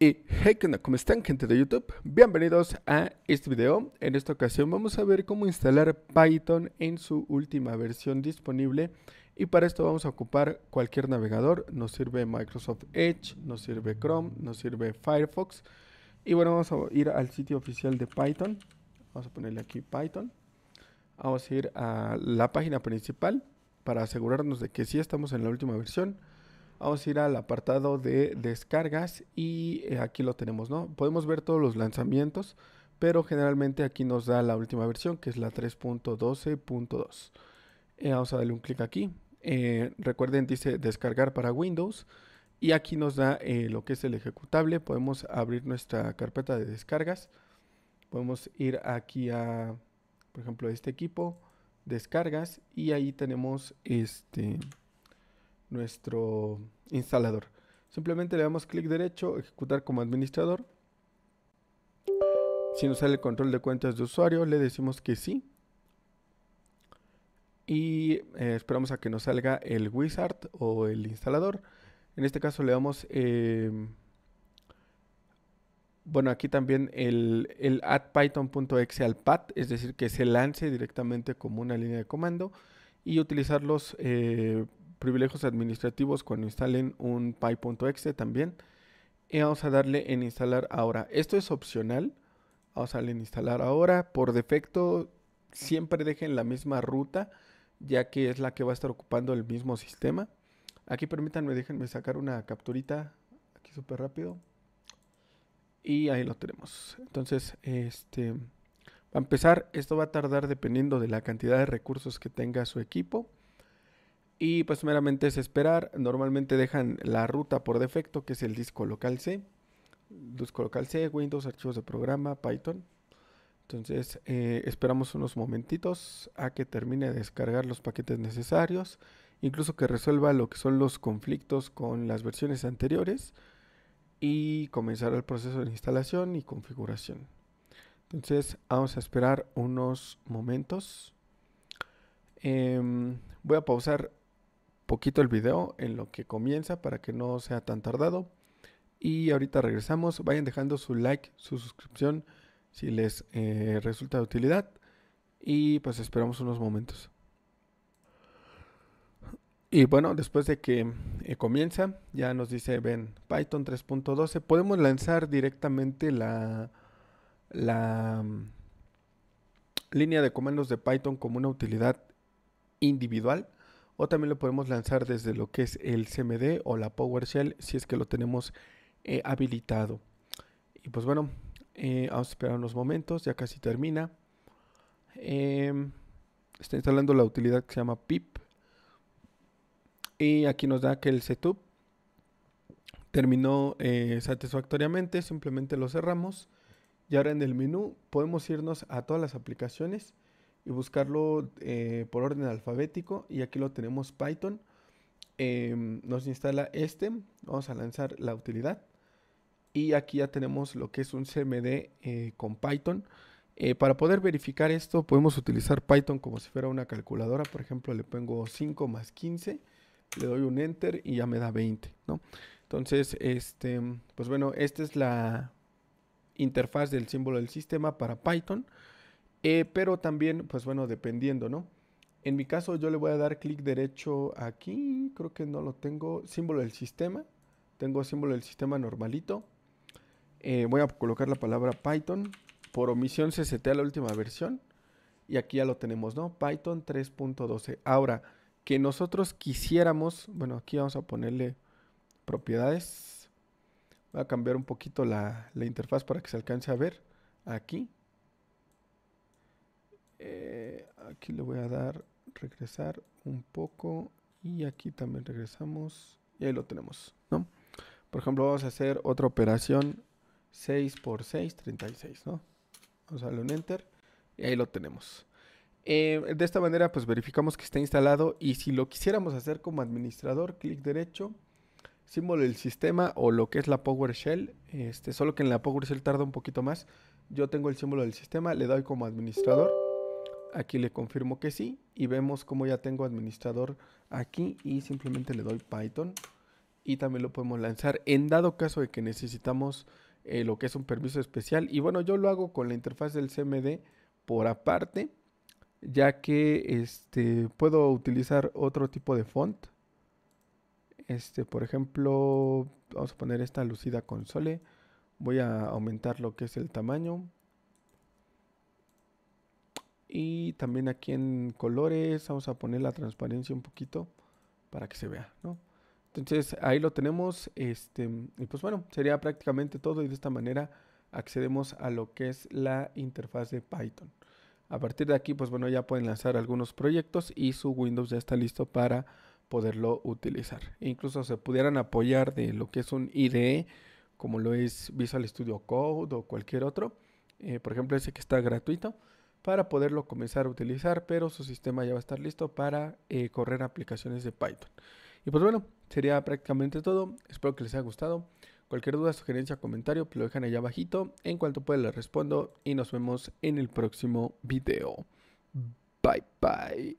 Y hey, ¿qué ¿Cómo están gente de YouTube? Bienvenidos a este video. En esta ocasión vamos a ver cómo instalar Python en su última versión disponible. Y para esto vamos a ocupar cualquier navegador. Nos sirve Microsoft Edge, nos sirve Chrome, nos sirve Firefox. Y bueno, vamos a ir al sitio oficial de Python. Vamos a ponerle aquí Python. Vamos a ir a la página principal para asegurarnos de que sí estamos en la última versión. Vamos a ir al apartado de descargas y eh, aquí lo tenemos, ¿no? Podemos ver todos los lanzamientos, pero generalmente aquí nos da la última versión, que es la 3.12.2. Eh, vamos a darle un clic aquí. Eh, recuerden, dice descargar para Windows. Y aquí nos da lo que es el ejecutable. Podemos abrir nuestra carpeta de descargas. Podemos ir aquí a, por ejemplo, este equipo, descargas. Y ahí tenemos este nuestro instalador. Simplemente le damos clic derecho, ejecutar como administrador. Si nos sale el control de cuentas de usuario, le decimos que sí. Y eh, esperamos a que nos salga el wizard o el instalador. En este caso le damos... Em, bueno, aquí también el, el add al path, es decir, que se lance directamente como una línea de comando y utilizarlos eh, privilegios administrativos cuando instalen un py.exe también. Y vamos a darle en instalar ahora. Esto es opcional. Vamos a darle en instalar ahora. Por defecto siempre dejen la misma ruta ya que es la que va a estar ocupando el mismo sistema. Aquí permítanme, déjenme sacar una capturita aquí súper rápido. Y ahí lo tenemos. Entonces, este, para empezar, esto va a tardar dependiendo de la cantidad de recursos que tenga su equipo. Y pues meramente es esperar. Normalmente dejan la ruta por defecto, que es el disco local C. Disco local C, Windows, archivos de programa, Python. Entonces eh, esperamos unos momentitos a que termine de descargar los paquetes necesarios, incluso que resuelva lo que son los conflictos con las versiones anteriores y comenzará el proceso de instalación y configuración. Entonces vamos a esperar unos momentos. Em, voy a pausar poquito el video en lo que comienza para que no sea tan tardado. Y ahorita regresamos. Vayan dejando su like, su suscripción si les eh, resulta de utilidad. Y pues esperamos unos momentos. Y bueno, después de que eh, comienza, ya nos dice, ven, Python 3.12, podemos lanzar directamente la, la mm, línea de comandos de Python como una utilidad individual o también lo podemos lanzar desde lo que es el CMD o la PowerShell si es que lo tenemos eh, habilitado. Y pues bueno, eh, vamos a esperar unos momentos, ya casi termina. Em, está instalando la utilidad que se llama pip. Y aquí nos da que el setup terminó eh, satisfactoriamente, simplemente lo cerramos. Y ahora en el menú podemos irnos a todas las aplicaciones y buscarlo eh, por orden alfabético. Y aquí lo tenemos Python. Em, nos instala este. Vamos a lanzar la utilidad. Y aquí ya tenemos lo que es un CMD eh, con Python. Eh, para poder verificar esto podemos utilizar Python como si fuera una calculadora. Por ejemplo, le pongo 5 más 15. Le doy un enter y ya me da 20. Entonces, este, pues bueno, esta es la interfaz del símbolo del sistema para Python. Eh, pero también, pues bueno, dependiendo, ¿no? En mi caso yo le voy a dar clic derecho aquí, creo que no lo tengo, símbolo del sistema, tengo símbolo del sistema normalito. Eh, voy a colocar la palabra Python, por omisión se setea la última versión y aquí ya lo tenemos, ¿no? Python 3.12. Ahora, que nosotros quisiéramos, bueno, aquí vamos a ponerle propiedades. Voy a cambiar un poquito la, la interfaz para que se alcance a ver aquí. Eh, aquí le voy a dar regresar un poco y aquí también regresamos y ahí lo tenemos, ¿no? Por ejemplo, vamos a hacer otra operación 6 x 6, 36, ¿no? Vamos a darle un enter y ahí lo tenemos. Eh, de esta manera, pues verificamos que está instalado y si lo quisiéramos hacer como administrador, clic derecho, símbolo del sistema o lo que es la PowerShell, este, solo que en la PowerShell tarda un poquito más. Yo tengo el símbolo del sistema, le doy como administrador aquí le confirmo que sí y vemos como ya tengo administrador aquí y simplemente le doy Python y también lo podemos lanzar en dado caso de que necesitamos eh, lo que es un permiso especial y bueno yo lo hago con la interfaz del CMD por aparte ya que este puedo utilizar otro tipo de font este por ejemplo vamos a poner esta lucida console voy a aumentar lo que es el tamaño y también aquí en colores vamos a poner la transparencia un poquito para que se vea, Entonces ahí lo tenemos. Este, y pues bueno, sería prácticamente todo y de esta manera accedemos a lo que es la interfaz de Python. A partir de aquí, pues bueno, ya pueden lanzar algunos proyectos y su Windows ya está listo para poderlo utilizar. incluso se pudieran apoyar de lo que es un IDE, como lo es Visual Studio Code o cualquier otro. Eh, por ejemplo, ese que está gratuito para poderlo comenzar a utilizar, pero su sistema ya va a estar listo para eh, correr aplicaciones de Python. Y pues bueno, sería prácticamente todo. Espero que les haya gustado. Cualquier duda, sugerencia, comentario, pues lo dejan allá abajito. En cuanto pueda les respondo y nos vemos en el próximo video. Bye bye.